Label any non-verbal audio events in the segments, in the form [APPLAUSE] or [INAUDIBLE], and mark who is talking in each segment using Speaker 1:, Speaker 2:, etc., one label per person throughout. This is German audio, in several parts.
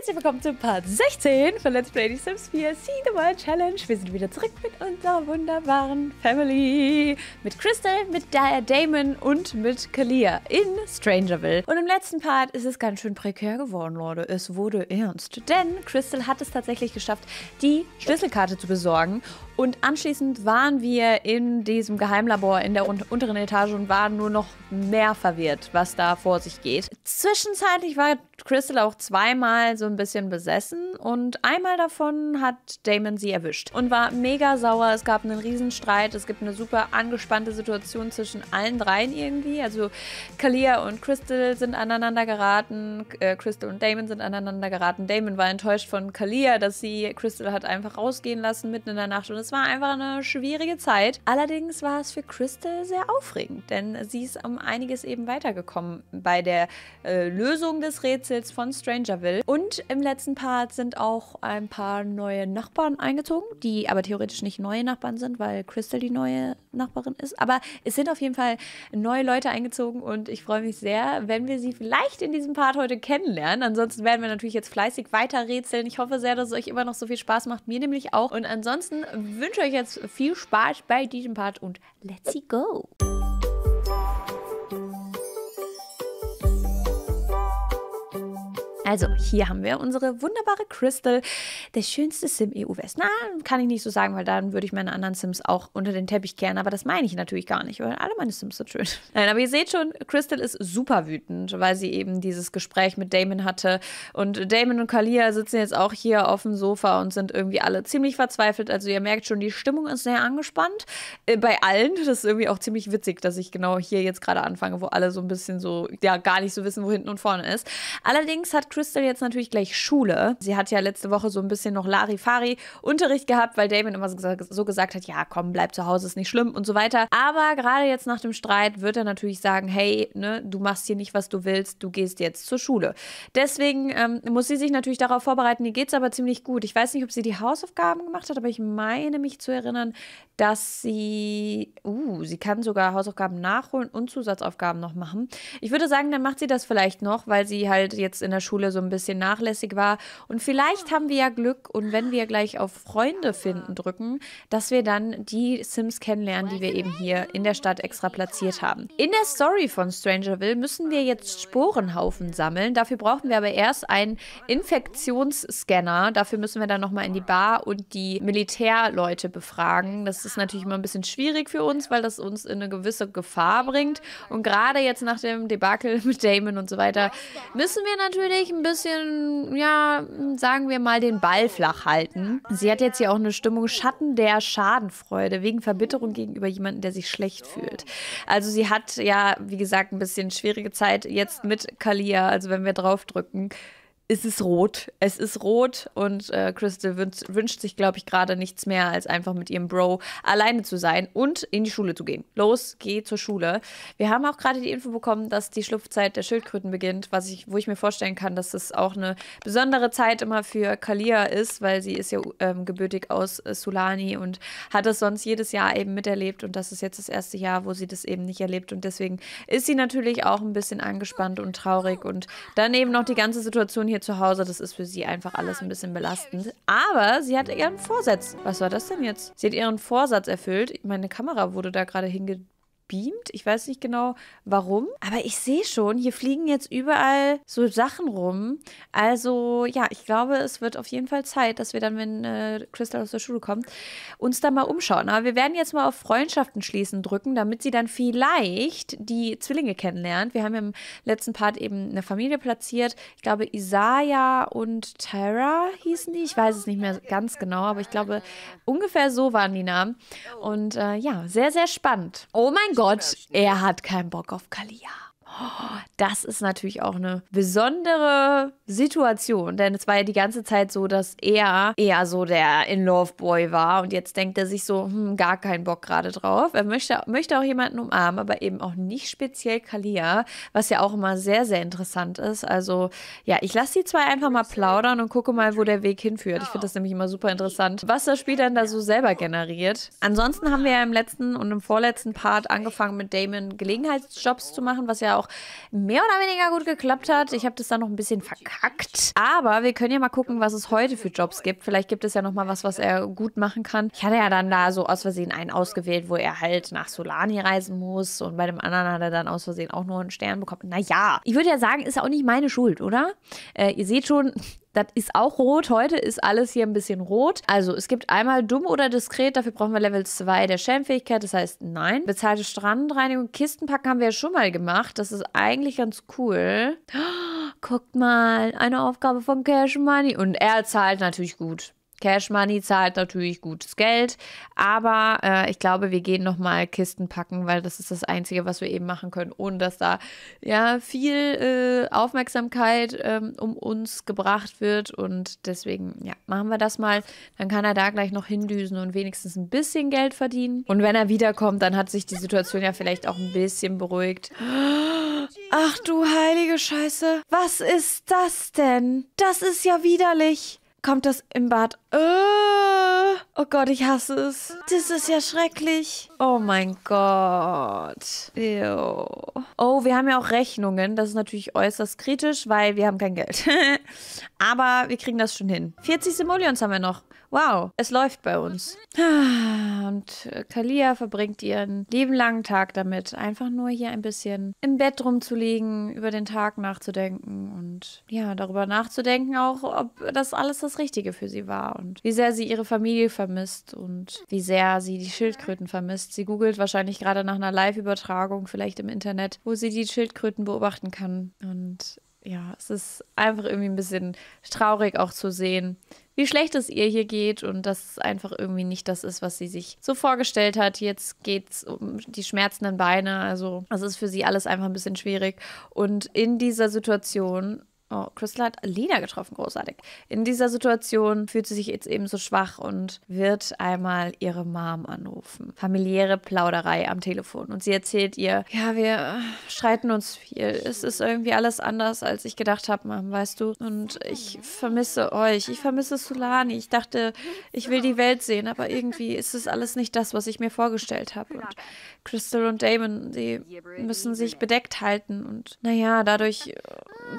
Speaker 1: herzlich willkommen zu Part 16 von Let's Play The Sims 4 See the World Challenge. Wir sind wieder zurück mit unserer wunderbaren Family. Mit Crystal, mit Daya Damon und mit Kalia in Strangerville. Und im letzten Part ist es ganz schön prekär geworden, Leute. Es wurde ernst. Denn Crystal hat es tatsächlich geschafft, die Schlüsselkarte zu besorgen. Und anschließend waren wir in diesem Geheimlabor in der unteren Etage und waren nur noch mehr verwirrt, was da vor sich geht. Zwischenzeitlich war Crystal auch zweimal so ein bisschen besessen und einmal davon hat Damon sie erwischt und war mega sauer. Es gab einen Riesenstreit, es gibt eine super angespannte Situation zwischen allen dreien irgendwie. Also Kalia und Crystal sind aneinander geraten, äh, Crystal und Damon sind aneinander geraten. Damon war enttäuscht von Kalia, dass sie Crystal hat einfach rausgehen lassen mitten in der Nacht und es war einfach eine schwierige Zeit. Allerdings war es für Crystal sehr aufregend, denn sie ist um einiges eben weitergekommen bei der äh, Lösung des Rätsels von Strangerville und und im letzten Part sind auch ein paar neue Nachbarn eingezogen, die aber theoretisch nicht neue Nachbarn sind, weil Crystal die neue Nachbarin ist. Aber es sind auf jeden Fall neue Leute eingezogen und ich freue mich sehr, wenn wir sie vielleicht in diesem Part heute kennenlernen. Ansonsten werden wir natürlich jetzt fleißig weiter rätseln. Ich hoffe sehr, dass es euch immer noch so viel Spaß macht, mir nämlich auch. Und ansonsten wünsche ich euch jetzt viel Spaß bei diesem Part und let's go! Also hier haben wir unsere wunderbare Crystal, der schönste Sim EU-West. Na, kann ich nicht so sagen, weil dann würde ich meine anderen Sims auch unter den Teppich kehren, aber das meine ich natürlich gar nicht, weil alle meine Sims sind schön. [LAUGHS] Nein, aber ihr seht schon, Crystal ist super wütend, weil sie eben dieses Gespräch mit Damon hatte und Damon und Kalia sitzen jetzt auch hier auf dem Sofa und sind irgendwie alle ziemlich verzweifelt, also ihr merkt schon, die Stimmung ist sehr angespannt äh, bei allen. Das ist irgendwie auch ziemlich witzig, dass ich genau hier jetzt gerade anfange, wo alle so ein bisschen so, ja, gar nicht so wissen, wo hinten und vorne ist. Allerdings hat Crystal Crystal jetzt natürlich gleich Schule. Sie hat ja letzte Woche so ein bisschen noch Larifari Unterricht gehabt, weil Damon immer so gesagt hat, ja komm, bleib zu Hause, ist nicht schlimm und so weiter. Aber gerade jetzt nach dem Streit wird er natürlich sagen, hey, ne, du machst hier nicht, was du willst, du gehst jetzt zur Schule. Deswegen ähm, muss sie sich natürlich darauf vorbereiten, ihr geht es aber ziemlich gut. Ich weiß nicht, ob sie die Hausaufgaben gemacht hat, aber ich meine mich zu erinnern, dass sie, uh, sie kann sogar Hausaufgaben nachholen und Zusatzaufgaben noch machen. Ich würde sagen, dann macht sie das vielleicht noch, weil sie halt jetzt in der Schule so ein bisschen nachlässig war. Und vielleicht haben wir ja Glück und wenn wir gleich auf Freunde finden drücken, dass wir dann die Sims kennenlernen, die wir eben hier in der Stadt extra platziert haben. In der Story von Strangerville müssen wir jetzt Sporenhaufen sammeln. Dafür brauchen wir aber erst einen Infektionsscanner. Dafür müssen wir dann nochmal in die Bar und die Militärleute befragen. Das ist natürlich immer ein bisschen schwierig für uns, weil das uns in eine gewisse Gefahr bringt. Und gerade jetzt nach dem Debakel mit Damon und so weiter, müssen wir natürlich ein bisschen, ja, sagen wir mal, den Ball flach halten. Sie hat jetzt hier auch eine Stimmung Schatten der Schadenfreude wegen Verbitterung gegenüber jemandem, der sich schlecht fühlt. Also sie hat ja, wie gesagt, ein bisschen schwierige Zeit jetzt mit Kalia, also wenn wir draufdrücken es ist rot. Es ist rot und äh, Crystal wünscht, wünscht sich, glaube ich, gerade nichts mehr, als einfach mit ihrem Bro alleine zu sein und in die Schule zu gehen. Los, geh zur Schule. Wir haben auch gerade die Info bekommen, dass die Schlupfzeit der Schildkröten beginnt, was ich, wo ich mir vorstellen kann, dass das auch eine besondere Zeit immer für Kalia ist, weil sie ist ja ähm, gebürtig aus äh, Sulani und hat das sonst jedes Jahr eben miterlebt und das ist jetzt das erste Jahr, wo sie das eben nicht erlebt und deswegen ist sie natürlich auch ein bisschen angespannt und traurig und dann eben noch die ganze Situation hier hier zu Hause, das ist für sie einfach alles ein bisschen belastend. Ah, Aber sie hat ihren Vorsatz. Was war das denn jetzt? Sie hat ihren Vorsatz erfüllt. Meine Kamera wurde da gerade hingedrückt gebeamt. Ich weiß nicht genau warum, aber ich sehe schon, hier fliegen jetzt überall so Sachen rum. Also ja, ich glaube, es wird auf jeden Fall Zeit, dass wir dann, wenn äh, Crystal aus der Schule kommt, uns da mal umschauen. Aber wir werden jetzt mal auf Freundschaften schließen drücken, damit sie dann vielleicht die Zwillinge kennenlernt. Wir haben im letzten Part eben eine Familie platziert. Ich glaube, Isaiah und Tyra hießen die. Ich weiß es nicht mehr ganz genau, aber ich glaube, ungefähr so waren die Namen. Und äh, ja, sehr, sehr spannend. Oh mein Gott. Gott, er hat keinen Bock auf Kalia. Das ist natürlich auch eine besondere Situation, denn es war ja die ganze Zeit so, dass er eher so der In-Love-Boy war und jetzt denkt er sich so, hm, gar keinen Bock gerade drauf. Er möchte, möchte auch jemanden umarmen, aber eben auch nicht speziell Kalia, was ja auch immer sehr, sehr interessant ist. Also ja, ich lasse die zwei einfach mal plaudern und gucke mal, wo der Weg hinführt. Ich finde das nämlich immer super interessant, was das Spiel dann da so selber generiert. Ansonsten haben wir ja im letzten und im vorletzten Part angefangen mit Damon Gelegenheitsjobs zu machen, was ja auch auch mehr oder weniger gut geklappt hat. Ich habe das dann noch ein bisschen verkackt. Aber wir können ja mal gucken, was es heute für Jobs gibt. Vielleicht gibt es ja noch mal was, was er gut machen kann. Ich hatte ja dann da so aus Versehen einen ausgewählt, wo er halt nach Solani reisen muss. Und bei dem anderen hat er dann aus Versehen auch nur einen Stern bekommen. Naja, ich würde ja sagen, ist ja auch nicht meine Schuld, oder? Äh, ihr seht schon, das ist auch rot. Heute ist alles hier ein bisschen rot. Also es gibt einmal dumm oder diskret, dafür brauchen wir Level 2 der Schämfähigkeit, das heißt nein. Bezahlte Strandreinigung, Kistenpacken haben wir ja schon mal gemacht. Das ist eigentlich ganz cool. [GASPS] guckt mal, eine Aufgabe von Cash Money. Und er zahlt natürlich gut. Cash Money zahlt natürlich gutes Geld, aber äh, ich glaube, wir gehen nochmal Kisten packen, weil das ist das Einzige, was wir eben machen können, ohne dass da ja viel äh, Aufmerksamkeit ähm, um uns gebracht wird. Und deswegen, ja, machen wir das mal. Dann kann er da gleich noch hindüsen und wenigstens ein bisschen Geld verdienen. Und wenn er wiederkommt, dann hat sich die Situation ja vielleicht auch ein bisschen beruhigt. Ach du heilige Scheiße, was ist das denn? Das ist ja widerlich kommt das im Bad. Äh, oh, Gott, ich hasse es. Das ist ja schrecklich. Oh mein Gott. Ew. Oh, wir haben ja auch Rechnungen. Das ist natürlich äußerst kritisch, weil wir haben kein Geld. [LAUGHS] Aber wir kriegen das schon hin. 40 Simoleons haben wir noch. Wow, es läuft bei uns. Ah, und äh, Kalia verbringt ihren lieben langen Tag damit, einfach nur hier ein bisschen im Bett rumzulegen, über den Tag nachzudenken und ja, darüber nachzudenken auch, ob das alles das Richtige für sie war und wie sehr sie ihre Familie vermisst und wie sehr sie die Schildkröten vermisst Sie googelt wahrscheinlich gerade nach einer Live-Übertragung, vielleicht im Internet, wo sie die Schildkröten beobachten kann. Und ja, es ist einfach irgendwie ein bisschen traurig auch zu sehen, wie schlecht es ihr hier geht und dass es einfach irgendwie nicht das ist, was sie sich so vorgestellt hat. Jetzt geht es um die schmerzenden Beine. Also es ist für sie alles einfach ein bisschen schwierig. Und in dieser Situation Oh, Crystal hat Lina getroffen, großartig. In dieser Situation fühlt sie sich jetzt eben so schwach und wird einmal ihre Mom anrufen. Familiäre Plauderei am Telefon. Und sie erzählt ihr, ja, wir streiten uns viel. Es ist irgendwie alles anders, als ich gedacht habe, Mom, weißt du. Und ich vermisse euch. Ich vermisse Solani. Ich dachte, ich will die Welt sehen, aber irgendwie ist es alles nicht das, was ich mir vorgestellt habe. Und Crystal und Damon, sie müssen sich bedeckt halten. Und naja, dadurch äh,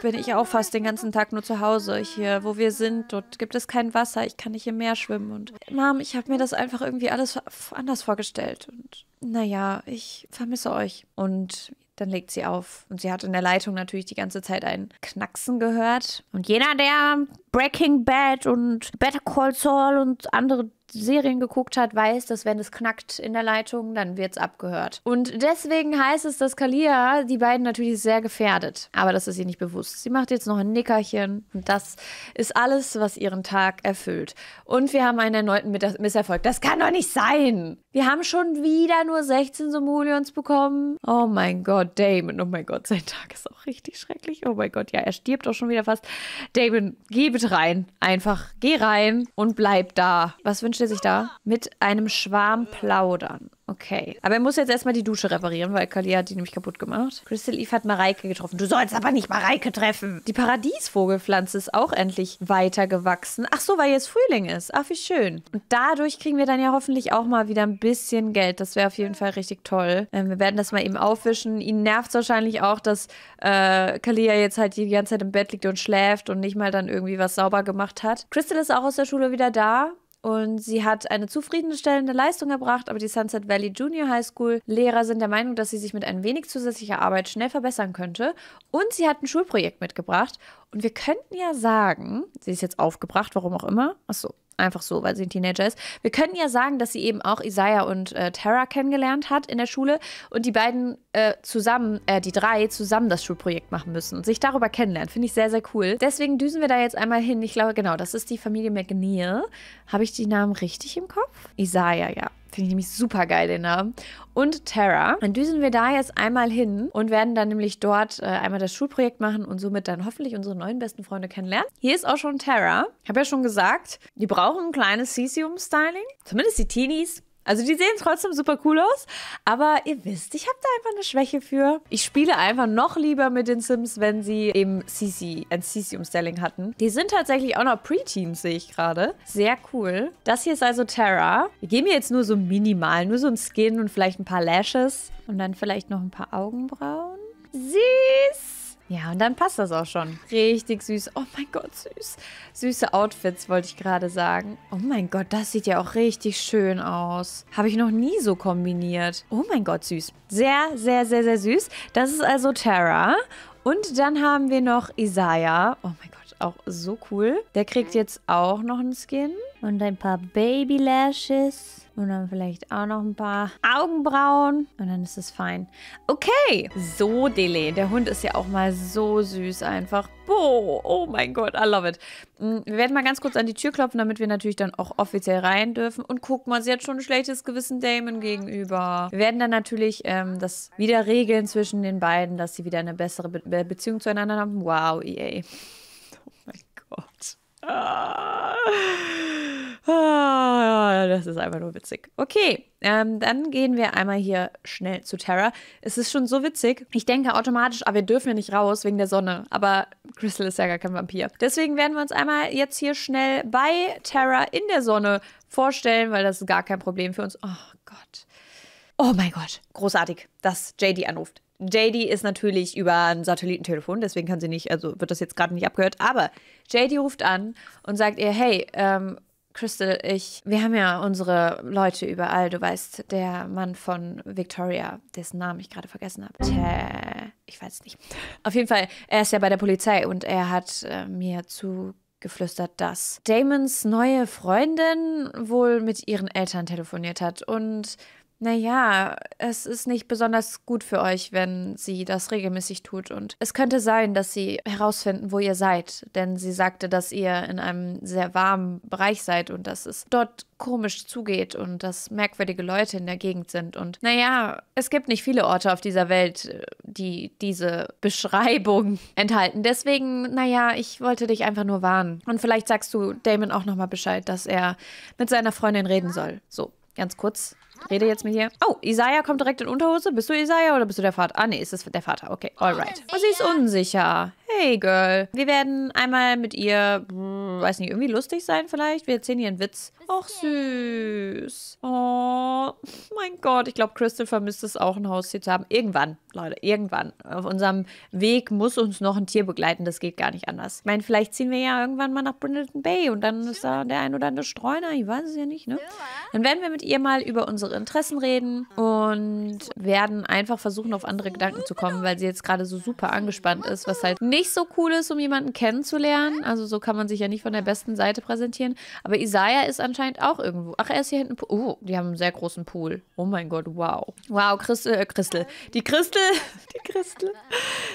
Speaker 1: bin ich auch fast den ganzen Tag nur zu Hause. Hier, wo wir sind, dort gibt es kein Wasser. Ich kann nicht im Meer schwimmen. Und Mom, ich habe mir das einfach irgendwie alles anders vorgestellt. Und naja, ich vermisse euch. Und dann legt sie auf. Und sie hat in der Leitung natürlich die ganze Zeit ein Knacksen gehört. Und jener, der Breaking Bad und Better Call Saul und andere Serien geguckt hat, weiß, dass wenn es knackt in der Leitung, dann wird es abgehört. Und deswegen heißt es, dass Kalia die beiden natürlich sehr gefährdet. Aber das ist ihr nicht bewusst. Sie macht jetzt noch ein Nickerchen und das ist alles, was ihren Tag erfüllt. Und wir haben einen erneuten Misserfolg. Das kann doch nicht sein! Wir haben schon wieder nur 16 Simoleons bekommen. Oh mein Gott, Damon. Oh mein Gott, sein Tag ist auch richtig schrecklich. Oh mein Gott, ja, er stirbt auch schon wieder fast. Damon, geh bitte rein. Einfach geh rein und bleib da. Was wünscht er sich da? Mit einem Schwarm plaudern. Okay. Aber er muss jetzt erstmal die Dusche reparieren, weil Kalia hat die nämlich kaputt gemacht. Crystal Eve hat Mareike getroffen. Du sollst aber nicht Mareike treffen. Die Paradiesvogelpflanze ist auch endlich weitergewachsen. Ach so, weil jetzt Frühling ist. Ach, wie schön. Und dadurch kriegen wir dann ja hoffentlich auch mal wieder ein bisschen Geld. Das wäre auf jeden Fall richtig toll. Ähm, wir werden das mal eben aufwischen. Ihn nervt es wahrscheinlich auch, dass äh, Kalia jetzt halt die ganze Zeit im Bett liegt und schläft und nicht mal dann irgendwie was sauber gemacht hat. Crystal ist auch aus der Schule wieder da und sie hat eine zufriedenstellende Leistung erbracht, aber die Sunset Valley Junior High School Lehrer sind der Meinung, dass sie sich mit ein wenig zusätzlicher Arbeit schnell verbessern könnte. Und sie hat ein Schulprojekt mitgebracht. Und wir könnten ja sagen, sie ist jetzt aufgebracht, warum auch immer. Achso, Einfach so, weil sie ein Teenager ist. Wir können ja sagen, dass sie eben auch Isaiah und äh, Tara kennengelernt hat in der Schule und die beiden äh, zusammen, äh, die drei zusammen das Schulprojekt machen müssen und sich darüber kennenlernen. Finde ich sehr, sehr cool. Deswegen düsen wir da jetzt einmal hin. Ich glaube, genau, das ist die Familie McNeil. Habe ich die Namen richtig im Kopf? Isaiah, ja. Finde ich nämlich super geil, den Namen. Und Terra. Dann düsen wir da jetzt einmal hin und werden dann nämlich dort äh, einmal das Schulprojekt machen und somit dann hoffentlich unsere neuen besten Freunde kennenlernen. Hier ist auch schon Terra. Ich habe ja schon gesagt, die brauchen ein kleines Cesium-Styling. Zumindest die Teenies. Also die sehen trotzdem super cool aus, aber ihr wisst, ich habe da einfach eine Schwäche für. Ich spiele einfach noch lieber mit den Sims, wenn sie eben CC, ein CC-Umstelling hatten. Die sind tatsächlich auch noch Preteens, sehe ich gerade. Sehr cool. Das hier ist also Terra. Wir geben ihr jetzt nur so minimal, nur so ein Skin und vielleicht ein paar Lashes und dann vielleicht noch ein paar Augenbrauen. Süß! Ja, und dann passt das auch schon. Richtig süß. Oh mein Gott, süß. Süße Outfits, wollte ich gerade sagen. Oh mein Gott, das sieht ja auch richtig schön aus. Habe ich noch nie so kombiniert. Oh mein Gott, süß. Sehr, sehr, sehr, sehr süß. Das ist also Tara. Und dann haben wir noch Isaiah. Oh mein Gott, auch so cool. Der kriegt jetzt auch noch einen Skin. Und ein paar Baby-Lashes. Und dann vielleicht auch noch ein paar Augenbrauen. Und dann ist es fein. Okay. So, Dele. Der Hund ist ja auch mal so süß einfach. Boah, Oh mein Gott, I love it. Mm, wir werden mal ganz kurz an die Tür klopfen, damit wir natürlich dann auch offiziell rein dürfen. Und guck mal, sie hat schon ein schlechtes Gewissen Damon gegenüber. Wir werden dann natürlich ähm, das wieder regeln zwischen den beiden, dass sie wieder eine bessere Be Beziehung zueinander haben. Wow, EA. [LAUGHS] Oh mein Gott. Ah. Ah, das ist einfach nur witzig. Okay, ähm, dann gehen wir einmal hier schnell zu Terra. Es ist schon so witzig. Ich denke automatisch, aber ah, wir dürfen ja nicht raus wegen der Sonne. Aber Crystal ist ja gar kein Vampir. Deswegen werden wir uns einmal jetzt hier schnell bei Terra in der Sonne vorstellen, weil das ist gar kein Problem für uns. Oh Gott. Oh mein Gott. Großartig, dass JD anruft. JD ist natürlich über ein Satellitentelefon, deswegen kann sie nicht, also wird das jetzt gerade nicht abgehört, aber JD ruft an und sagt ihr, hey, ähm, Crystal, ich, wir haben ja unsere Leute überall. Du weißt, der Mann von Victoria, dessen Namen ich gerade vergessen habe. Tja, ich weiß nicht. Auf jeden Fall, er ist ja bei der Polizei und er hat äh, mir zugeflüstert, dass Damons neue Freundin wohl mit ihren Eltern telefoniert hat und naja, es ist nicht besonders gut für euch, wenn sie das regelmäßig tut. Und es könnte sein, dass sie herausfinden, wo ihr seid. Denn sie sagte, dass ihr in einem sehr warmen Bereich seid und dass es dort komisch zugeht und dass merkwürdige Leute in der Gegend sind. Und naja, es gibt nicht viele Orte auf dieser Welt, die diese Beschreibung [LAUGHS] enthalten. Deswegen, naja, ich wollte dich einfach nur warnen. Und vielleicht sagst du Damon auch nochmal Bescheid, dass er mit seiner Freundin reden soll. So, ganz kurz. Rede jetzt mit ihr. Oh, Isaiah kommt direkt in Unterhose. Bist du Isaiah oder bist du der Vater? Ah, nee, ist es der Vater. Okay, alright. Oh, sie ist unsicher. Hey Girl. Wir werden einmal mit ihr, hm, weiß nicht, irgendwie lustig sein vielleicht. Wir erzählen ihr einen Witz. Ach süß. Oh, mein Gott. Ich glaube, Crystal vermisst es auch, ein Haustier zu haben. Irgendwann, Leute, irgendwann. Auf unserem Weg muss uns noch ein Tier begleiten. Das geht gar nicht anders. Ich meine, vielleicht ziehen wir ja irgendwann mal nach Brindleton Bay und dann ist da der ein oder andere Streuner. Ich weiß es ja nicht, ne? Dann werden wir mit ihr mal über unsere Interessen reden und werden einfach versuchen, auf andere Gedanken zu kommen, weil sie jetzt gerade so super angespannt ist, was halt nicht nicht so cool ist, um jemanden kennenzulernen. Also so kann man sich ja nicht von der besten Seite präsentieren. Aber Isaiah ist anscheinend auch irgendwo. Ach, er ist hier hinten. Oh, die haben einen sehr großen Pool. Oh mein Gott, wow. Wow, Christel, äh, Christel. Die Christel, [LAUGHS] die Christel.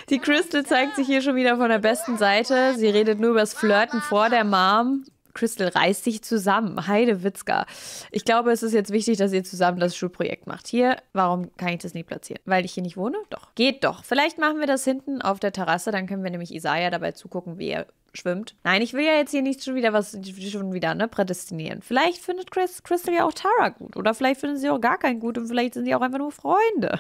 Speaker 1: Die Christel zeigt sich hier schon wieder von der besten Seite. Sie redet nur über das Flirten vor der Mom. Crystal reißt sich zusammen. Heide Witzka. Ich glaube, es ist jetzt wichtig, dass ihr zusammen das Schulprojekt macht. Hier, warum kann ich das nicht platzieren? Weil ich hier nicht wohne? Doch. Geht doch. Vielleicht machen wir das hinten auf der Terrasse, dann können wir nämlich Isaiah dabei zugucken, wie er schwimmt. Nein, ich will ja jetzt hier nicht schon wieder was, schon wieder, ne, prädestinieren. Vielleicht findet Chris, Crystal ja auch Tara gut oder vielleicht finden sie auch gar keinen gut und vielleicht sind sie auch einfach nur Freunde.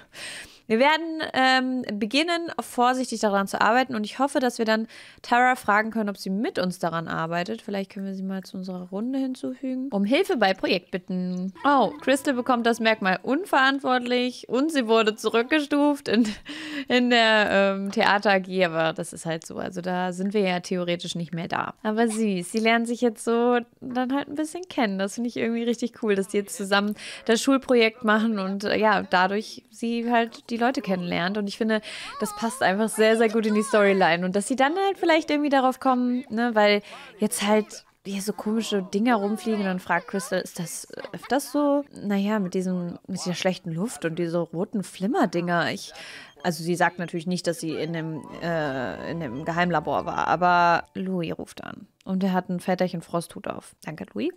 Speaker 1: Wir werden ähm, beginnen, vorsichtig daran zu arbeiten und ich hoffe, dass wir dann Tara fragen können, ob sie mit uns daran arbeitet. Vielleicht können wir sie mal zu unserer Runde hinzufügen. Um Hilfe bei Projekt bitten. Oh, Crystal bekommt das Merkmal unverantwortlich und sie wurde zurückgestuft in, in der ähm, Theater AG, aber das ist halt so. Also da sind wir ja theoretisch nicht mehr da. Aber süß, sie lernen sich jetzt so dann halt ein bisschen kennen. Das finde ich irgendwie richtig cool, dass die jetzt zusammen das Schulprojekt machen und äh, ja, dadurch sie halt die die Leute kennenlernt. Und ich finde, das passt einfach sehr, sehr gut in die Storyline. Und dass sie dann halt vielleicht irgendwie darauf kommen, ne, weil jetzt halt hier so komische Dinger rumfliegen und dann fragt Crystal, ist das öfters so? Naja, mit diesem, mit dieser schlechten Luft und diese roten Flimmerdinger. Ich, also sie sagt natürlich nicht, dass sie in dem, äh, in dem Geheimlabor war, aber Louis ruft an. Und er hat ein Väterchen Frosthut auf. Danke, Louis.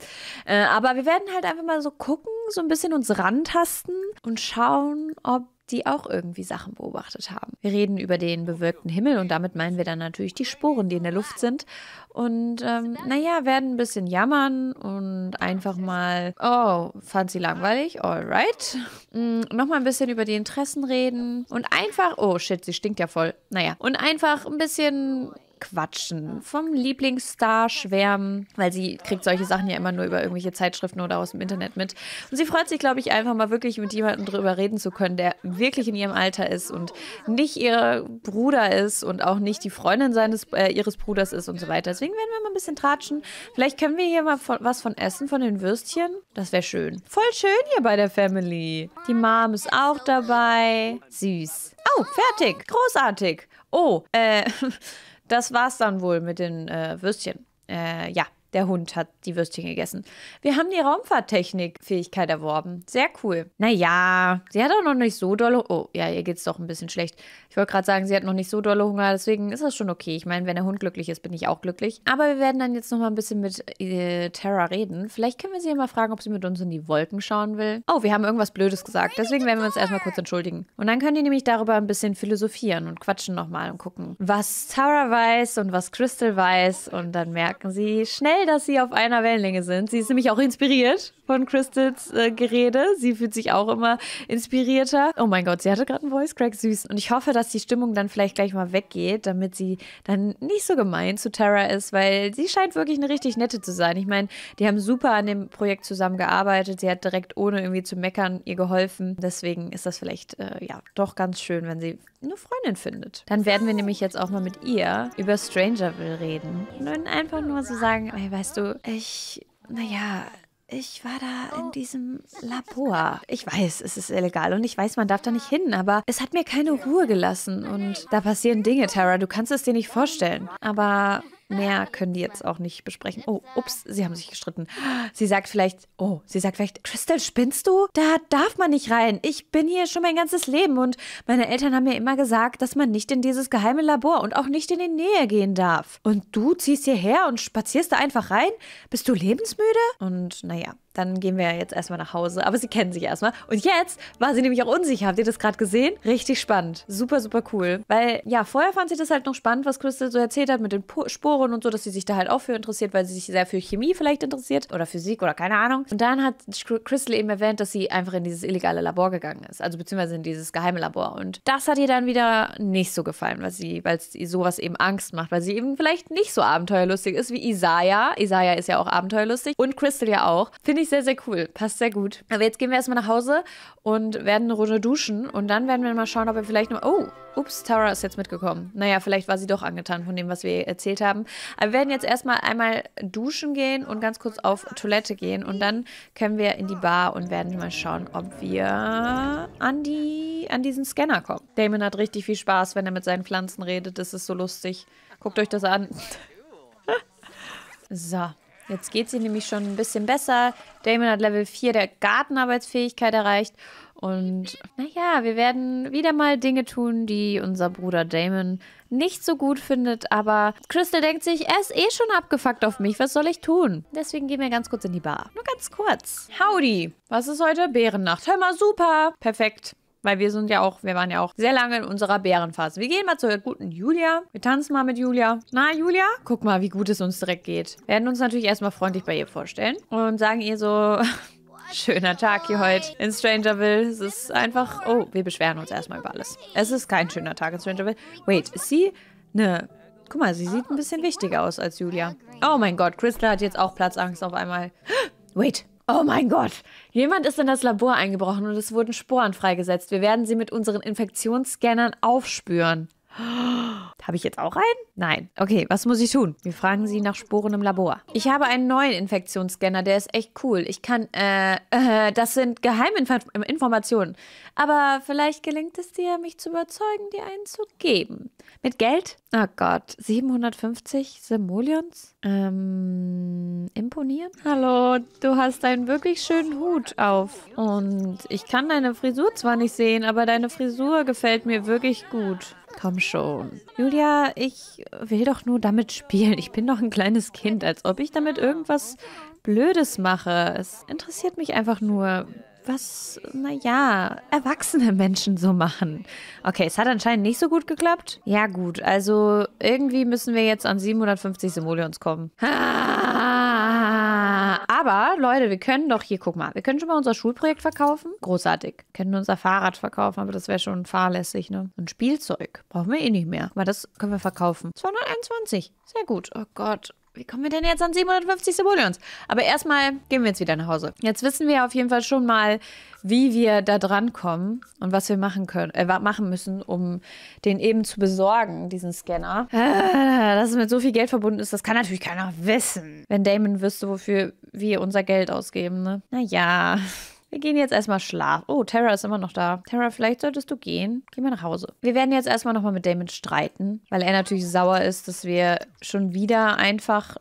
Speaker 1: Äh, aber wir werden halt einfach mal so gucken, so ein bisschen uns rantasten und schauen, ob die auch irgendwie Sachen beobachtet haben. Wir reden über den bewölkten Himmel und damit meinen wir dann natürlich die Spuren, die in der Luft sind. Und ähm, naja, werden ein bisschen jammern und einfach mal, oh, fand sie langweilig, alright. Mm, Nochmal ein bisschen über die Interessen reden und einfach, oh shit, sie stinkt ja voll. Naja, und einfach ein bisschen quatschen, äh, vom Lieblingsstar schwärmen, weil sie kriegt solche Sachen ja immer nur über irgendwelche Zeitschriften oder aus dem Internet mit. Und sie freut sich, glaube ich, einfach mal wirklich mit jemandem drüber reden zu können, der wirklich in ihrem Alter ist und nicht ihr Bruder ist und auch nicht die Freundin seines, äh, ihres Bruders ist und so weiter. Deswegen werden wir mal ein bisschen tratschen. Vielleicht können wir hier mal von, was von essen, von den Würstchen. Das wäre schön. Voll schön hier bei der Family. Die Mom ist auch dabei. Süß. Oh, fertig. Großartig. Oh, äh, [LAUGHS] das war's dann wohl mit den äh, Würstchen. Äh, ja, der Hund hat die Würstchen gegessen. Wir haben die Raumfahrttechnik-Fähigkeit erworben. Sehr cool. Naja, sie hat auch noch nicht so dolle. Oh, ja, ihr geht's doch ein bisschen schlecht. Ich wollte gerade sagen, sie hat noch nicht so dolle Hunger, deswegen ist das schon okay. Ich meine, wenn der Hund glücklich ist, bin ich auch glücklich. Aber wir werden dann jetzt nochmal ein bisschen mit äh, Tara reden. Vielleicht können wir sie ja mal fragen, ob sie mit uns in die Wolken schauen will. Oh, wir haben irgendwas Blödes gesagt. Deswegen werden wir uns erstmal kurz entschuldigen. Und dann können die nämlich darüber ein bisschen philosophieren und quatschen nochmal und gucken, was Tara weiß und was Crystal weiß. Und dann merken sie schnell, geil, dass sie auf einer Wellenlänge sind. Sie ist nämlich auch inspiriert von Crystals äh, Gerede. Sie fühlt sich auch immer inspirierter. Oh mein Gott, sie hatte gerade einen Voice Crack, süß. Und ich hoffe, dass die Stimmung dann vielleicht gleich mal weggeht, damit sie dann nicht so gemein zu Tara ist, weil sie scheint wirklich eine richtig nette zu sein. Ich meine, die haben super an dem Projekt zusammengearbeitet. Sie hat direkt ohne irgendwie zu meckern ihr geholfen. Deswegen ist das vielleicht äh, ja doch ganz schön, wenn sie eine Freundin findet. Dann werden wir nämlich jetzt auch mal mit ihr über Strangerville reden. Und einfach nur so sagen, hey, weißt du, ich, naja, ich war da in diesem Labor. Ich weiß, es ist illegal und ich weiß, man darf da nicht hin, aber es hat mir keine Ruhe gelassen und da passieren Dinge, Tara, du kannst es dir nicht vorstellen. Aber Mehr können die jetzt auch nicht besprechen. Oh, ups, sie haben sich gestritten. Sie sagt vielleicht, oh, sie sagt vielleicht, Crystal, spinnst du? Da darf man nicht rein. Ich bin hier schon mein ganzes Leben und meine Eltern haben mir immer gesagt, dass man nicht in dieses geheime Labor und auch nicht in die Nähe gehen darf. Und du ziehst hierher und spazierst da einfach rein? Bist du lebensmüde? Und naja, dann gehen wir jetzt erstmal nach Hause. Aber sie kennen sich erstmal. Und jetzt war sie nämlich auch unsicher. Habt ihr das gerade gesehen? Richtig spannend. Super, super cool. Weil, ja, vorher fand sie das halt noch spannend, was Crystal so erzählt hat mit den po Sporen und so, dass sie sich da halt auch für interessiert, weil sie sich sehr für Chemie vielleicht interessiert oder Physik oder keine Ahnung. Und dann hat Crystal eben erwähnt, dass sie einfach in dieses illegale Labor gegangen ist. Also beziehungsweise in dieses geheime Labor. Und das hat ihr dann wieder nicht so gefallen, weil sie, weil sie sowas eben Angst macht, weil sie eben vielleicht nicht so abenteuerlustig ist wie Isaiah. Isaiah ist ja auch abenteuerlustig und Crystal ja auch. Finde Finde ich sehr, sehr cool. Passt sehr gut. Aber jetzt gehen wir erstmal nach Hause und werden eine Runde duschen. Und dann werden wir mal schauen, ob wir vielleicht noch... Oh, ups, Tara ist jetzt mitgekommen. Naja, vielleicht war sie doch angetan von dem, was wir erzählt haben. Aber wir werden jetzt erstmal einmal duschen gehen und ganz kurz auf Toilette gehen. Und dann können wir in die Bar und werden mal schauen, ob wir an, die, an diesen Scanner kommen. Damon hat richtig viel Spaß, wenn er mit seinen Pflanzen redet. Das ist so lustig. Guckt euch das an. [LAUGHS] so. Jetzt geht sie nämlich schon ein bisschen besser. Damon hat Level 4 der Gartenarbeitsfähigkeit erreicht. Und naja, wir werden wieder mal Dinge tun, die unser Bruder Damon nicht so gut findet. Aber Crystal denkt sich, er ist eh schon abgefuckt auf mich. Was soll ich tun? Deswegen gehen wir ganz kurz in die Bar. Nur ganz kurz. Howdy. Was ist heute? Bärennacht. Hör mal, super. Perfekt. Weil wir sind ja auch, wir waren ja auch sehr lange in unserer Bärenphase. Wir gehen mal zur guten Julia. Wir tanzen mal mit Julia. Na, Julia? Guck mal, wie gut es uns direkt geht. Wir werden uns natürlich erstmal freundlich bei ihr vorstellen und sagen ihr so... [LAUGHS] Schöner Tag hier heute in Strangerville. Es ist einfach... Oh, wir beschweren uns erstmal über alles. Es ist kein schöner Tag in Strangerville. Wait, ist sie eine Guck mal, sie sieht ein bisschen wichtiger aus als Julia. Oh mein Gott, Crystal hat jetzt auch Platzangst auf einmal. [GASPS] Wait, Oh mein Gott, jemand ist in das Labor eingebrochen und es wurden Sporen freigesetzt. Wir werden sie mit unseren Infektionsscannern aufspüren. Habe ich jetzt auch einen? Nein. Okay, was muss ich tun? Wir fragen sie nach Sporen im Labor. Ich habe einen neuen Infektionsscanner, der ist echt cool. Ich kann, äh, äh das sind Geheiminformationen. Aber vielleicht gelingt es dir, mich zu überzeugen, dir einen zu geben. Mit Geld? Oh Gott, 750 Simoleons? Ähm, imponieren? Hallo, du hast einen wirklich schönen Hut auf. Und ich kann deine Frisur zwar nicht sehen, aber deine Frisur gefällt mir wirklich gut. Komm schon. Julia, ich will doch nur damit spielen. Ich bin doch ein kleines Kind, als ob ich damit irgendwas Blödes mache. Es interessiert mich einfach nur, was, naja, erwachsene Menschen so machen. Okay, es hat anscheinend nicht so gut geklappt. Ja gut, also irgendwie müssen wir jetzt an 750 Simoleons kommen. Ah! Aber Leute, wir können doch hier, guck mal, wir können schon mal unser Schulprojekt verkaufen. Großartig. Wir können unser Fahrrad verkaufen, aber das wäre schon fahrlässig, ne? Ein Spielzeug brauchen wir eh nicht mehr. Aber das können wir verkaufen. 221. Sehr gut. Oh Gott wie kommen wir denn jetzt an 750 Simoleons? Aber erstmal gehen wir jetzt wieder nach Hause. Jetzt wissen wir auf jeden Fall schon mal, wie wir da dran kommen und was wir machen können, äh, machen müssen, um den eben zu besorgen, diesen Scanner. Äh, dass es mit so viel Geld verbunden ist, das kann natürlich keiner wissen. Wenn Damon wüsste, wofür wir unser Geld ausgeben, ne? Naja. Wir gehen jetzt erstmal schlafen. Oh, Terra ist immer noch da. Terra, vielleicht solltest du gehen. Geh mal nach Hause. Wir werden jetzt erstmal nochmal mit Damon streiten, weil er natürlich sauer ist, dass wir schon wieder einfach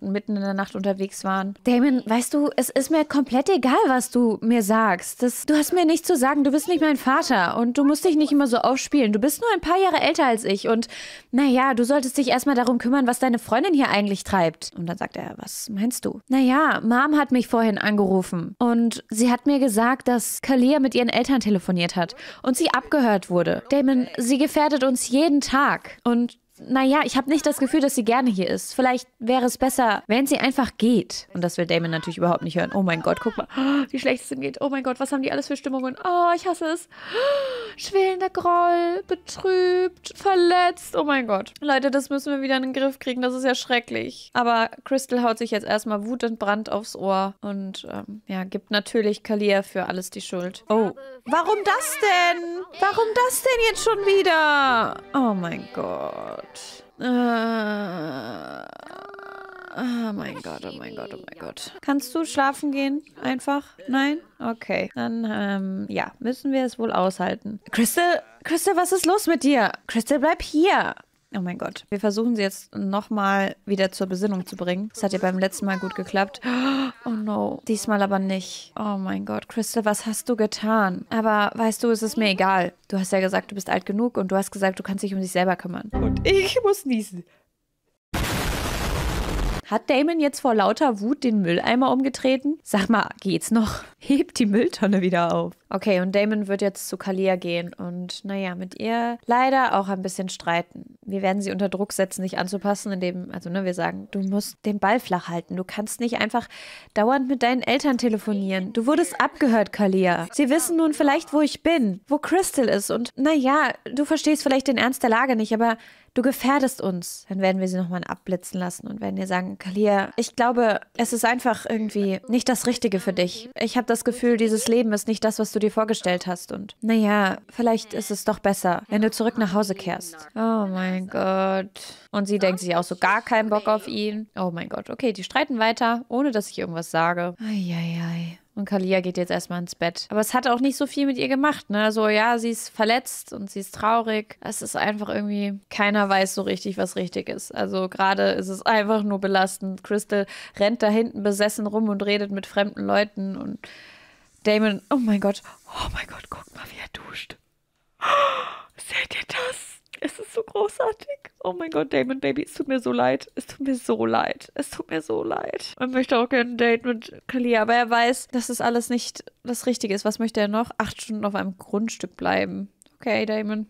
Speaker 1: mitten in der Nacht unterwegs waren. Damon, weißt du, es ist mir komplett egal, was du mir sagst. Das, du hast mir nichts zu sagen. Du bist nicht mein Vater und du musst dich nicht immer so aufspielen. Du bist nur ein paar Jahre älter als ich und naja, du solltest dich erstmal darum kümmern, was deine Freundin hier eigentlich treibt. Und dann sagt er, was meinst du? Naja, Mom hat mich vorhin angerufen und sie hat mir gesagt, dass Kalia mit ihren Eltern telefoniert hat und sie abgehört wurde. Damon, sie gefährdet uns jeden Tag und naja, ich habe nicht das Gefühl, dass sie gerne hier ist. Vielleicht wäre es besser, wenn sie einfach geht. Und das will Damon natürlich überhaupt nicht hören. Oh mein Gott, guck mal, oh, [GASPS] wie schlecht es ihm geht. Oh mein Gott, was haben die alles für Stimmungen? Oh, ich hasse es. [GASPS] Schwelender Groll, betrübt, verletzt. Oh mein Gott. Leute, das müssen wir wieder in den Griff kriegen. Das ist ja schrecklich. Aber Crystal haut sich jetzt erstmal Wut und Brand aufs Ohr und ähm, ja, gibt natürlich Kalia für alles die Schuld. Oh, warum das denn? Warum das denn jetzt schon wieder? Oh mein Gott. Gott. Äh, oh mein Gott, oh mein Gott, oh mein Gott. Kannst du schlafen gehen? Einfach? Nein? Okay. Dann, ähm, ja, müssen wir es wohl aushalten. Crystal, Crystal, was ist los mit dir? Crystal, bleib hier. Oh mein Gott. Wir versuchen sie jetzt nochmal wieder zur Besinnung zu bringen. Das hat ja beim letzten Mal gut geklappt. Oh no. Diesmal aber nicht. Oh mein Gott. Crystal, was hast du getan? Aber weißt du, es ist mir egal. Du hast ja gesagt, du bist alt genug und du hast gesagt, du kannst dich um dich selber kümmern. Und ich muss niesen. Hat Damon jetzt vor lauter Wut den Mülleimer umgetreten? Sag mal, geht's noch? Hebt die Mülltonne wieder auf. Okay, und Damon wird jetzt zu Kalia gehen und naja, mit ihr leider auch ein bisschen streiten. Wir werden sie unter Druck setzen, sich anzupassen, indem, also ne, wir sagen, du musst den Ball flach halten. Du kannst nicht einfach dauernd mit deinen Eltern telefonieren. Du wurdest abgehört, Kalia. Sie wissen nun vielleicht, wo ich bin, wo Crystal ist und naja, du verstehst vielleicht den Ernst der Lage nicht, aber du gefährdest uns. Dann werden wir sie nochmal abblitzen lassen und werden ihr sagen, Kalia, ich glaube, es ist einfach irgendwie nicht das Richtige für dich. Ich habe das Gefühl, dieses Leben ist nicht das, was du du dir vorgestellt hast. Und naja, vielleicht ist es doch besser, wenn du zurück nach Hause kehrst. Oh mein Gott. Und sie denkt sich auch so gar keinen Bock auf ihn. Oh mein Gott. Okay, die streiten weiter, ohne dass ich irgendwas sage. Eieiei. Und Kalia geht jetzt erstmal ins Bett. Aber es hat auch nicht so viel mit ihr gemacht, ne? So, ja, sie ist verletzt und sie ist traurig. Es ist einfach irgendwie, keiner weiß so richtig, was richtig ist. Also gerade ist es einfach nur belastend. Crystal rennt da hinten besessen rum und redet mit fremden Leuten und Damon, oh mein Gott, oh mein Gott, guck mal, wie er duscht. Oh, seht ihr das? Es ist so großartig. Oh mein Gott, Damon, Baby, es tut mir so leid. Es tut mir so leid. Es tut mir so leid. Man möchte auch gerne ein Date mit Kalia, aber er weiß, dass es alles nicht das Richtige ist. Was möchte er noch? Acht Stunden auf einem Grundstück bleiben. Okay, Damon.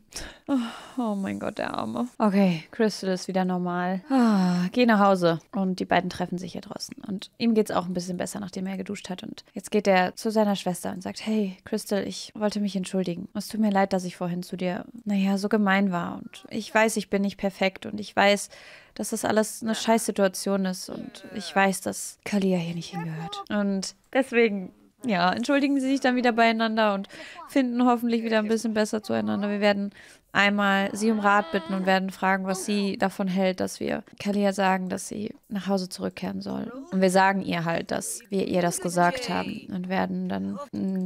Speaker 1: Oh, oh, mein Gott, der Arme. Okay, Crystal ist wieder normal. Ah, geh nach Hause. Und die beiden treffen sich hier draußen. Und ihm geht es auch ein bisschen besser, nachdem er geduscht hat. Und jetzt geht er zu seiner Schwester und sagt, hey, Crystal, ich wollte mich entschuldigen. Es tut mir leid, dass ich vorhin zu dir, naja, so gemein war. Und ich weiß, ich bin nicht perfekt. Und ich weiß, dass das alles eine Scheißsituation ist und ich weiß, dass Kalia hier nicht hingehört. Und deswegen ja, entschuldigen Sie sich dann wieder beieinander und finden hoffentlich wieder ein bisschen besser zueinander. Wir werden einmal Sie um Rat bitten und werden fragen, was sie davon hält, dass wir Kalia sagen, dass sie nach Hause zurückkehren soll. Und wir sagen ihr halt, dass wir ihr das gesagt haben und werden dann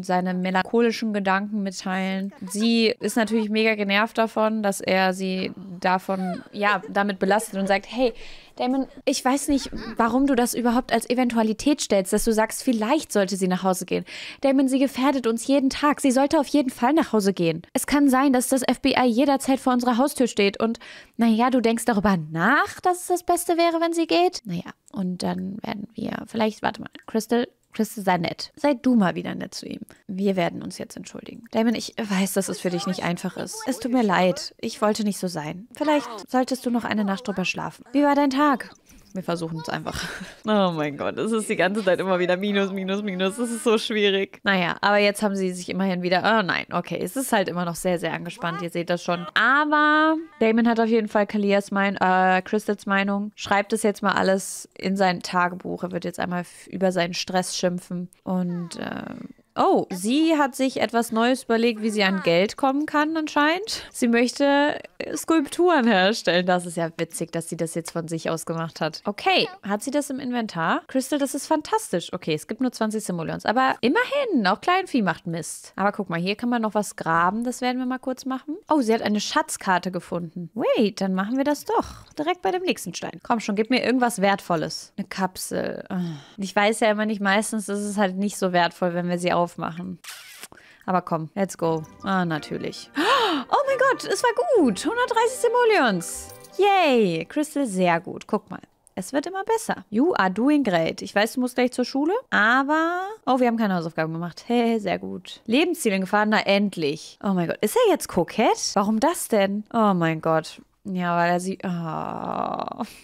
Speaker 1: seine melancholischen Gedanken mitteilen. Sie ist natürlich mega genervt davon, dass er sie davon, ja, damit belastet und sagt, hey, Damon, ich weiß nicht, warum du das überhaupt als Eventualität stellst, dass du sagst, vielleicht sollte sie nach Hause gehen. Damon, sie gefährdet uns jeden Tag. Sie sollte auf jeden Fall nach Hause gehen. Es kann sein, dass das FBI jederzeit vor unserer Haustür steht und, naja, du denkst darüber nach, dass es das Beste wäre, wenn sie geht. Naja, und dann werden wir, vielleicht, warte mal, Crystal, Chris sei nett. Sei du mal wieder nett zu ihm. Wir werden uns jetzt entschuldigen. Damon, ich weiß, dass es für dich nicht einfach ist. Es tut mir leid. Ich wollte nicht so sein. Vielleicht solltest du noch eine Nacht drüber schlafen. Wie war dein Tag? wir versuchen es einfach. [LAUGHS] Oh mein Gott, es ist die ganze Zeit immer wieder Minus, Minus, Minus. Es ist so schwierig. Naja, aber jetzt haben sie sich immerhin wieder. Oh nein, okay. Es ist halt immer noch sehr, sehr angespannt. Ihr seht das schon. Aber Damon hat auf jeden Fall Kalias Meinung, äh, Crystals Meinung. Schreibt es jetzt mal alles in sein Tagebuch. Er wird jetzt einmal über seinen Stress schimpfen. Und ähm, Oh, sie hat sich etwas Neues überlegt, wie sie an Geld kommen kann anscheinend. Sie möchte äh, Skulpturen herstellen. Das ist ja witzig, dass sie das jetzt von sich aus gemacht hat. Okay, hat sie das im Inventar? Crystal, das ist fantastisch. Okay, es gibt nur 20 Simoleons, aber immerhin, auch Kleinvieh macht Mist. Aber guck mal, hier kann man noch was graben. Das werden wir mal kurz machen. Oh, sie hat eine Schatzkarte gefunden. Wait, dann machen wir das doch. Direkt bei dem nächsten Stein. Komm schon, gib mir irgendwas Wertvolles. Eine Kapsel. Ich weiß ja immer nicht, meistens ist es halt nicht so wertvoll, wenn wir sie auf aufmachen. Aber komm, let's go. Ah, natürlich. Oh mein Gott, es war gut. 130 Simoleons. Yay. Crystal, sehr gut. Guck mal. Es wird immer besser. You are doing great. Ich weiß, du musst gleich zur Schule, aber... Oh, wir haben keine Hausaufgaben gemacht. Hey, sehr gut. Lebensziel in Gefahr, na endlich. Oh mein Gott, ist er jetzt kokett? Warum das denn? Oh mein Gott. Ja, weil er sie. Oh. [LAUGHS]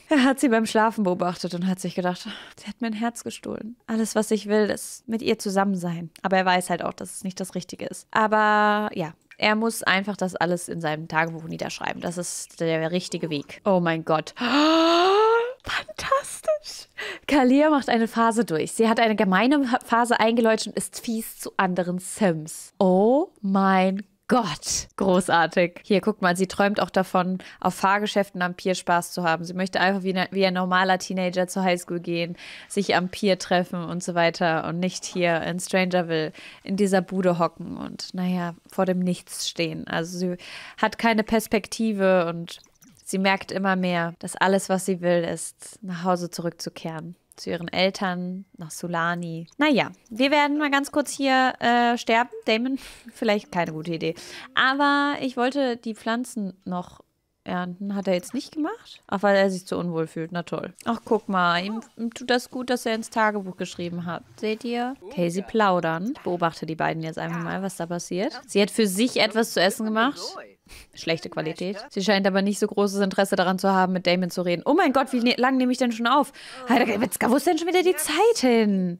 Speaker 1: Er hat sie beim Schlafen beobachtet und hat sich gedacht, sie hat mir ein Herz gestohlen. Alles, was ich will, ist mit ihr zusammen sein. Aber er weiß halt auch, dass es nicht das Richtige ist. Aber ja, er muss einfach das alles in seinem Tagebuch niederschreiben. Das ist der richtige Weg. Oh mein Gott. [GASPS] Fantastisch. Kalia macht eine Phase durch. Sie hat eine gemeine Phase eingeläutet und ist fies zu anderen Sims. Oh mein Gott. Gott, großartig. Hier, guck mal, sie träumt auch davon, auf Fahrgeschäften am Pier Spaß zu haben. Sie möchte einfach wie, ne, wie ein normaler Teenager zur Highschool gehen, sich am Pier treffen und so weiter und nicht hier in Strangerville in dieser Bude hocken und, naja, vor dem Nichts stehen. Also sie hat keine Perspektive und sie merkt immer mehr, dass alles, was sie will, ist, nach Hause zurückzukehren zu ihren Eltern, nach Solani. Naja, wir werden mal ganz kurz hier äh, sterben. Damon, [LAUGHS] vielleicht keine gute Idee. Aber ich wollte die Pflanzen noch ernten. Hat er jetzt nicht gemacht? Ach, weil er sich zu unwohl fühlt. Na toll. Ach, guck mal. Ihm, tut das gut, dass er ins Tagebuch geschrieben hat. Seht ihr? Casey plaudern. Ich beobachte die beiden jetzt einfach mal, was da passiert. Sie hat für sich etwas zu essen gemacht schlechte Qualität. Sie scheint aber nicht so großes Interesse daran zu haben, mit Damon zu reden. Oh mein Gott, wie ne lang nehme ich denn schon auf? Heidegewitzka, wo ist denn schon wieder die Zeit hin?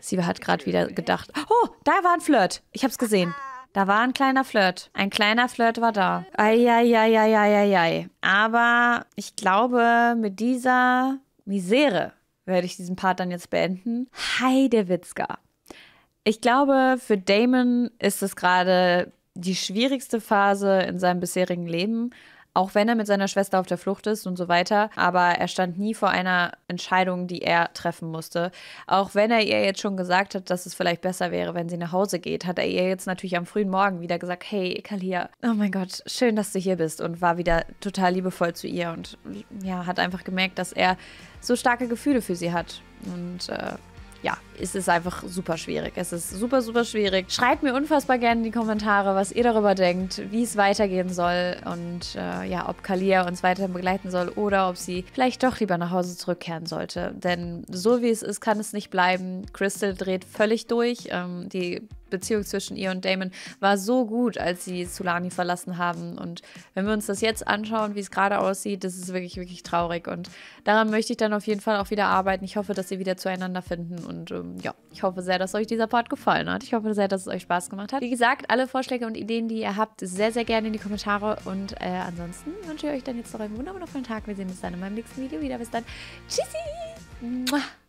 Speaker 1: Sie hat gerade wieder gedacht, oh, da war ein Flirt. Ich habe es gesehen. Da war ein kleiner Flirt. Ein kleiner Flirt war da. Eieieiei. Aber ich glaube, mit dieser Misere werde ich diesen Part dann jetzt beenden. Heidewitzka. Ich glaube, für Damon ist es gerade die schwierigste Phase in seinem bisherigen Leben, auch wenn er mit seiner Schwester auf der Flucht ist und so weiter. Aber er stand nie vor einer Entscheidung, die er treffen musste. Auch wenn er ihr jetzt schon gesagt hat, dass es vielleicht besser wäre, wenn sie nach Hause geht, hat er ihr jetzt natürlich am frühen Morgen wieder gesagt, hey, Kalia, oh mein Gott, schön, dass du hier bist. Und war wieder total liebevoll zu ihr und ja, hat einfach gemerkt, dass er so starke Gefühle für sie hat. Und äh, ja, es ist einfach super schwierig. Es ist super, super schwierig. Schreibt mir unfassbar gerne in die Kommentare, was ihr darüber denkt, wie es weitergehen soll und äh, ja, ob Kalia uns weiterhin begleiten soll oder ob sie vielleicht doch lieber nach Hause zurückkehren sollte. Denn so wie es ist, kann es nicht bleiben. Crystal dreht völlig durch. Ähm, die Beziehung zwischen ihr und Damon war so gut, als sie Sulani verlassen haben. Und wenn wir uns das jetzt anschauen, wie es gerade aussieht, das ist wirklich, wirklich traurig. Und daran möchte ich dann auf jeden Fall auch wieder arbeiten. Ich hoffe, dass sie wieder zueinander finden. Und ähm, ja, ich hoffe sehr, dass euch dieser Part gefallen hat. Ich hoffe sehr, dass es euch Spaß gemacht hat. Wie gesagt, alle Vorschläge und Ideen, die ihr habt, sehr, sehr gerne in die Kommentare. Und äh, ansonsten wünsche ich euch dann jetzt noch einen wundervollen Tag. Wir sehen uns dann in meinem nächsten Video wieder. Bis dann. Tschüssi! Mua.